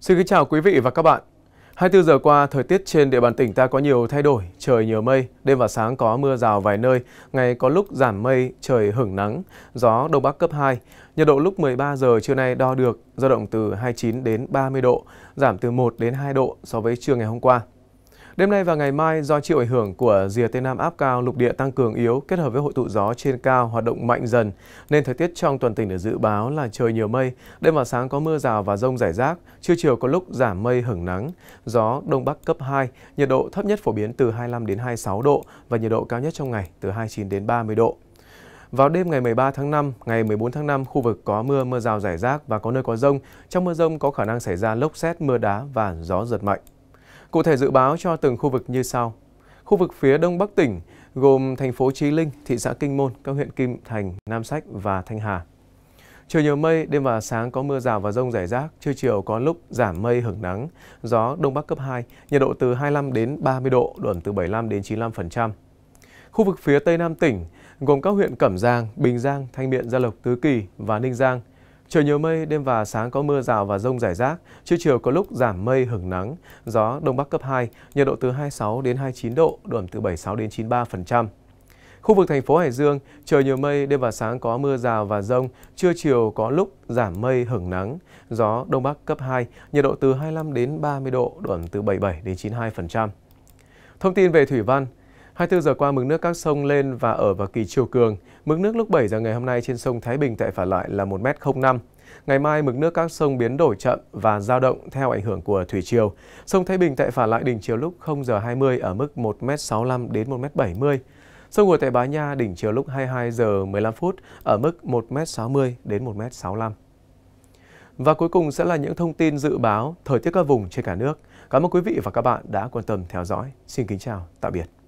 Xin kính chào quý vị và các bạn. 24 giờ qua, thời tiết trên địa bàn tỉnh ta có nhiều thay đổi, trời nhiều mây, đêm và sáng có mưa rào vài nơi, ngày có lúc giảm mây, trời hửng nắng, gió đông bắc cấp 2. Nhiệt độ lúc 13 giờ trưa nay đo được, dao động từ 29 đến 30 độ, giảm từ 1 đến 2 độ so với trưa ngày hôm qua. Đêm nay và ngày mai, do chịu ảnh hưởng của rìa Tây Nam áp cao lục địa tăng cường yếu kết hợp với hội tụ gió trên cao hoạt động mạnh dần, nên thời tiết trong toàn tỉnh được dự báo là trời nhiều mây, đêm và sáng có mưa rào và rông rải rác, trưa chiều có lúc giảm mây hửng nắng, gió Đông Bắc cấp 2, nhiệt độ thấp nhất phổ biến từ 25 đến 26 độ và nhiệt độ cao nhất trong ngày từ 29 đến 30 độ. Vào đêm ngày 13 tháng 5, ngày 14 tháng 5, khu vực có mưa, mưa rào rải rác và có nơi có rông. Trong mưa rông có khả năng xảy ra lốc xét, mưa đá và gió giật mạnh. Cụ thể dự báo cho từng khu vực như sau. Khu vực phía đông bắc tỉnh gồm thành phố Chí Linh, thị xã Kinh Môn, các huyện Kim Thành, Nam Sách và Thanh Hà. Trời nhiều mây, đêm và sáng có mưa rào và rông rải rác, trưa chiều có lúc giảm mây hưởng nắng, gió đông bắc cấp 2, nhiệt độ từ 25 đến 30 độ, độ ẩm từ 75 đến 95%. Khu vực phía Tây Nam tỉnh gồm các huyện Cẩm Giang, Bình Giang, Thanh Miện, Gia Lộc, Tứ Kỳ và Ninh Giang Trời nhiều mây, đêm và sáng có mưa rào và rông rải rác, trưa chiều có lúc giảm mây hứng nắng, gió đông bắc cấp 2, nhiệt độ từ 26 đến 29 độ, độ ẩm từ 76 đến 93%. Khu vực thành phố Hải Dương, trời nhiều mây, đêm và sáng có mưa rào và rông, trưa chiều có lúc giảm mây hứng nắng, gió đông bắc cấp 2, nhiệt độ từ 25 đến 30 độ, độ ẩm từ 77 đến 92%. Thông tin về thủy văn, 24 giờ qua, mực nước các sông lên và ở vào kỳ chiều cường. Mực nước lúc 7 giờ ngày hôm nay trên sông Thái Bình tại Phả Lại là 1m05. Ngày mai, mực nước các sông biến đổi chậm và dao động theo ảnh hưởng của thủy triều. Sông Thái Bình tại Phả Lại đỉnh chiều lúc 0 giờ 20 ở mức 1m65 đến 1m70. Sông Hồ tại Bá Nha đỉnh chiều lúc 22 giờ 15 phút ở mức 1m60 đến 1m65. Và cuối cùng sẽ là những thông tin dự báo thời tiết các vùng trên cả nước. Cảm ơn quý vị và các bạn đã quan tâm theo dõi. Xin kính chào, tạm biệt.